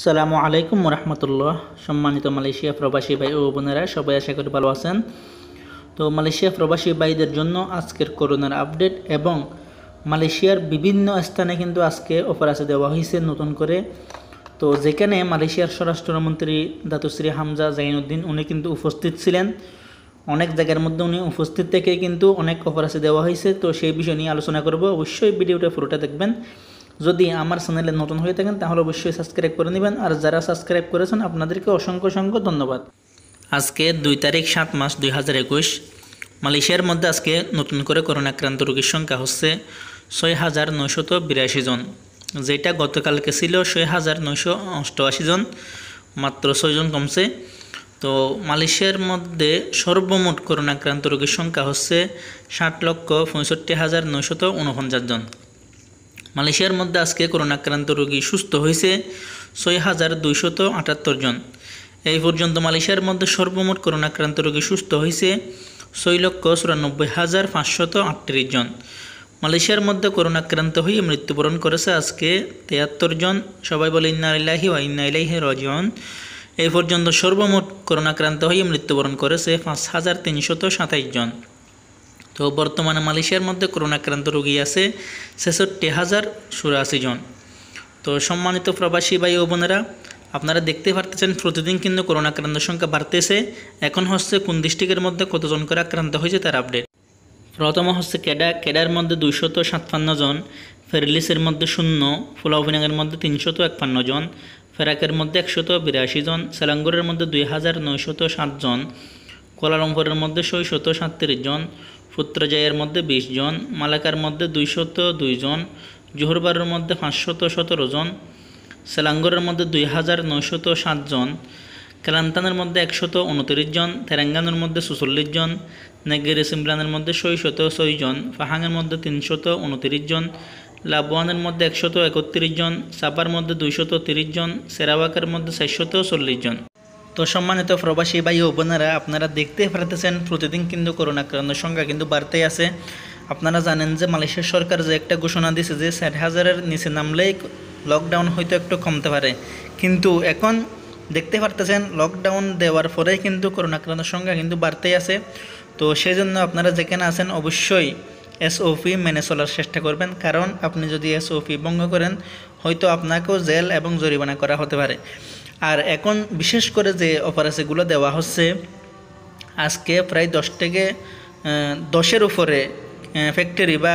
সালামু আলাইকুম রহমতুল্লাহ সম্মানিত মালয়েশিয়া প্রবাসী ভাই ও বোনেরা সবাই আশা করি ভালো আছেন তো মালয়েশিয়া প্রবাসী ভাইদের জন্য আজকের করোনার আপডেট এবং মালয়েশিয়ার বিভিন্ন স্থানে কিন্তু আজকে অফার আছে দেওয়া হয়েছে নতুন করে তো যেখানে মালয়েশিয়ার স্বরাষ্ট্রমন্ত্রী দাতুশ্রী হামজা জাইনুদ্দিন উনি কিন্তু উপস্থিত ছিলেন অনেক জায়গার মধ্যে উনি উপস্থিত থেকে কিন্তু অনেক অফার আছে দেওয়া হয়েছে তো সেই বিষয় নিয়ে আলোচনা করব অবশ্যই ভিডিওটা ফোটোটা দেখবেন যদি আমার চ্যানেলে নতুন হয়ে থাকেন তাহলে অবশ্যই সাবস্ক্রাইব করে নেবেন আর যারা সাবস্ক্রাইব করেছেন আপনাদেরকে অসংখ্য অসংখ্য ধন্যবাদ আজকে দুই তারিখ সাত মাস দুই হাজার একুশ মালয়েশিয়ার মধ্যে আজকে নতুন করে করোনা আক্রান্ত রোগীর সংখ্যা হচ্ছে ছয় হাজার নয়শত বিরাশি জন যেটা গতকালকে ছিল ছয় হাজার নয়শো অষ্টআশি জন মাত্র ছয়জন কমছে তো মালয়েশিয়ার মধ্যে সর্বমোট করোনা আক্রান্ত রোগীর সংখ্যা হচ্ছে ষাট লক্ষ পঁয়ষট্টি হাজার নয়শত উনপঞ্চাশ জন মালয়েশিয়ার মধ্যে আজকে করোনাক্রান্ত রোগী সুস্থ হয়েছে ছয় হাজার দুইশত আটাত্তর জন এই পর্যন্ত মালয়েশিয়ার মধ্যে সর্বমোট করোনাক্রান্ত রোগী সুস্থ হয়েছে ছয় লক্ষ চুরানব্বই হাজার পাঁচশত আটত্রিশ জন মালয়েশিয়ার মধ্যে করোনাক্রান্ত হয়ে মৃত্যুবরণ করেছে আজকে তিয়াত্তর জন সবাই বলে ইন্নাইলাহি ও ইন্নাইলাহি রজন এই পর্যন্ত সর্বমোট করোনাক্রান্ত হয়ে মৃত্যুবরণ করেছে পাঁচ হাজার তিনশত সাতাইশ জন তো বর্তমানে মালয়েশিয়ার মধ্যে করোনা আক্রান্ত রোগী আছে ছেষট্টি হাজার চুরাশি জন তো সম্মানিত প্রবাসী ভাই ও বোনেরা আপনারা দেখতে পারতেছেন প্রতিদিন কিন্তু করোনা আক্রান্তের সংখ্যা বাড়তেছে এখন হচ্ছে কোন ডিস্ট্রিক্টের মধ্যে কতজন করে আক্রান্ত হয়েছে তার আপডেট প্রথম হচ্ছে কেডা কেডার মধ্যে দুইশত সাতপান্ন জন ফেরলিসের মধ্যে শূন্য ফুলাউভিনাঙের মধ্যে তিনশত একপান্ন জন ফেরাকের মধ্যে একশত বিরাশি জন সেলাঙ্গুরের মধ্যে দুই হাজার নয়শত সাতজন কোলালম্পুরের মধ্যে ছয়শত সাতত্রিশ জন ফুত্রজায়ের মধ্যে বিশ জন মালাকার মধ্যে দুইশত দুইজন জোহরবারের মধ্যে পাঁচশত সতেরো জন সেলাঙ্গরের মধ্যে দুই হাজার নয়শত সাতজন কেলান্তানের মধ্যে একশত উনতিরিশ জন তেরাঙ্গানোর মধ্যে সুচল্লিশ জন নেগেরি সিমরানের মধ্যে ছয়শত ছয় জন ফাহাঙের মধ্যে তিনশত উনত্রিশ জন লাবওয়ানের মধ্যে একশত একত্রিশ জন সাপার মধ্যে দুইশত তিরিশ জন সেরাওয়াকের মধ্যে চারশত চল্লিশ জন তো সম্মানিত প্রবাসী ভাই ও বোনেরা আপনারা দেখতে পারতেছেন প্রতিদিন কিন্তু করোনা আক্রান্তের সংখ্যা কিন্তু বাড়তেই আছে আপনারা জানেন যে মালয়েশিয়া সরকার যে একটা ঘোষণা দিছে যে ষাট হাজারের নিচে নামলেই লকডাউন হয়তো একটু কমতে পারে কিন্তু এখন দেখতে পারতেছেন লকডাউন দেওয়ার পরেই কিন্তু করোনা আক্রান্তের সংখ্যা কিন্তু বাড়তেই আছে তো সেই জন্য আপনারা যেখানে আছেন অবশ্যই এসওপি মেনে চলার চেষ্টা করবেন কারণ আপনি যদি এসওপি ভঙ্গ করেন হয়তো আপনাকেও জেল এবং জরিমানা করা হতে পারে আর এখন বিশেষ করে যে অফার আছে দেওয়া হচ্ছে আজকে প্রায় দশ থেকে দশের উপরে ফ্যাক্টরি বা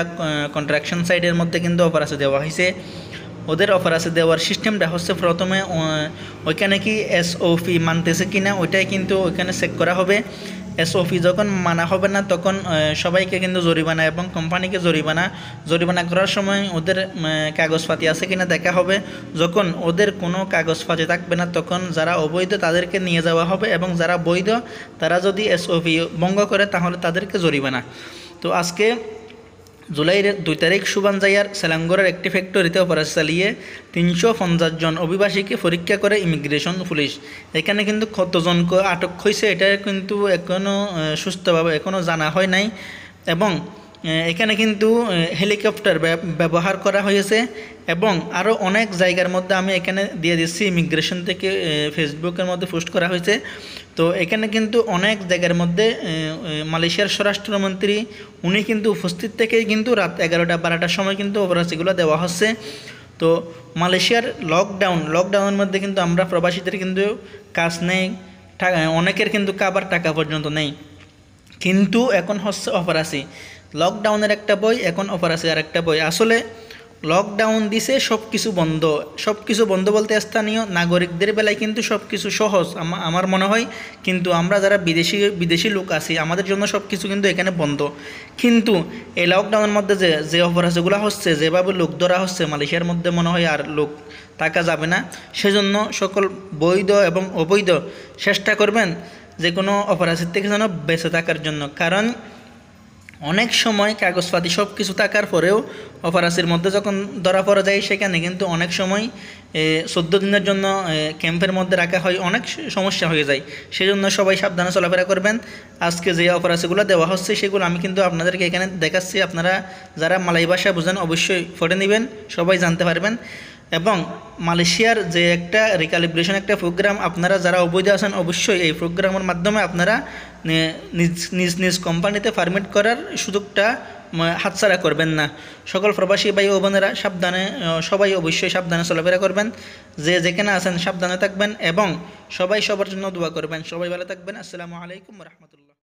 কন্ট্রাকশন সাইডের মধ্যে কিন্তু অফার আছে দেওয়া হয়েছে ওদের অফার আছে দেওয়ার সিস্টেমটা হচ্ছে প্রথমে ওইখানে কি এসওপি মানতেছে কি না ওইটাই কিন্তু ওইখানে চেক করা হবে এসওপি যখন মানা হবে না তখন সবাইকে কিন্তু জরিমানা এবং কোম্পানিকে জরিমানা জরিমানা করার সময় ওদের কাগজপাতি আছে কিনা দেখা হবে যখন ওদের কোনো কাগজপাতি থাকবে না তখন যারা অবৈধ তাদেরকে নিয়ে যাওয়া হবে এবং যারা বৈধ তারা যদি এসওপি ভঙ্গ করে তাহলে তাদেরকে জরিমানা তো আজকে জুলাইয়ের দুই তারিখ সুবান জাইয়ার সেলাঙ্গরের একটি ফ্যাক্টরিতে অপারেশন চালিয়ে তিনশো পঞ্চাশ জন অভিবাসীকে পরীক্ষা করে ইমিগ্রেশন পুলিশ এখানে কিন্তু কতজন আটক হয়েছে এটা কিন্তু এখনও সুস্থভাবে এখনও জানা হয় নাই এবং এখানে কিন্তু হেলিকপ্টার ব্যবহার করা হয়েছে এবং আরও অনেক জায়গার মধ্যে আমি এখানে দিয়ে দিচ্ছি ইমিগ্রেশন থেকে ফেসবুকের মধ্যে পোস্ট করা হয়েছে তো এখানে কিন্তু অনেক জায়গার মধ্যে মালয়েশিয়ার স্বরাষ্ট্রমন্ত্রী উনি কিন্তু উপস্থিত থেকেই কিন্তু রাত এগারোটা বারোটার সময় কিন্তু অপরাসীগুলো দেওয়া হচ্ছে তো মালয়েশিয়ার লকডাউন লকডাউনের মধ্যে কিন্তু আমরা প্রবাসীদের কিন্তু কাজ নেই অনেকের কিন্তু কাবার টাকা পর্যন্ত নেই কিন্তু এখন হচ্ছে অপরাসী লকডাউনের একটা বই এখন অফার আছে আর একটা বই আসলে লকডাউন দিছে সব কিছু বন্ধ সব কিছু বন্ধ বলতে স্থানীয় নাগরিকদের বেলায় কিন্তু সব কিছু সহজ আমার মনে হয় কিন্তু আমরা যারা বিদেশি বিদেশি লোক আছি আমাদের জন্য সব কিছু কিন্তু এখানে বন্ধ কিন্তু এই লকডাউনের মধ্যে যে যে অফার ওগুলো হচ্ছে যেভাবে লোক ধরা হচ্ছে মালয়েশিয়ার মধ্যে মনে হয় আর লোক থাকা যাবে না সেজন্য সকল বৈধ এবং অবৈধ চেষ্টা করবেন যে কোনো অপরাধের থেকে যেন বেঁচে থাকার জন্য কারণ অনেক সময় কাগজপাতি সব কিছু থাকার পরেও অপারাসির মধ্যে যখন ধরা পড়া যায় সেখানে কিন্তু অনেক সময় চোদ্দ দিনের জন্য ক্যাম্পের মধ্যে রাখা হয় অনেক সমস্যা হয়ে যায় সেই জন্য সবাই সাবধানে চলাফেরা করবেন আজকে যে অপারাসিগুলো দেওয়া হচ্ছে সেগুলো আমি কিন্তু আপনাদেরকে এখানে দেখাচ্ছি আপনারা যারা মালাই ভাষা বোঝেন অবশ্যই ফোটে নেবেন সবাই জানতে পারবেন এবং মালয়েশিয়ার যে একটা রিকালিব্রেশন একটা প্রোগ্রাম আপনারা যারা অবৈধ আছেন অবশ্যই এই প্রোগ্রামের মাধ্যমে আপনারা নিজ নিজ কোম্পানিতে ফার্মিট করার সুযোগটা হাতছাড়া করবেন না সকল প্রবাসী ভাই ও বোনেরা সাবধানে সবাই অবশ্যই সাবধানে চলাফেরা করবেন যে যেখানে আছেন সাবধানে থাকবেন এবং সবাই সবার জন্য দোয়া করবেন সবাই ভালো থাকবেন আসসালামু আলাইকুম রহমতুল্লাহ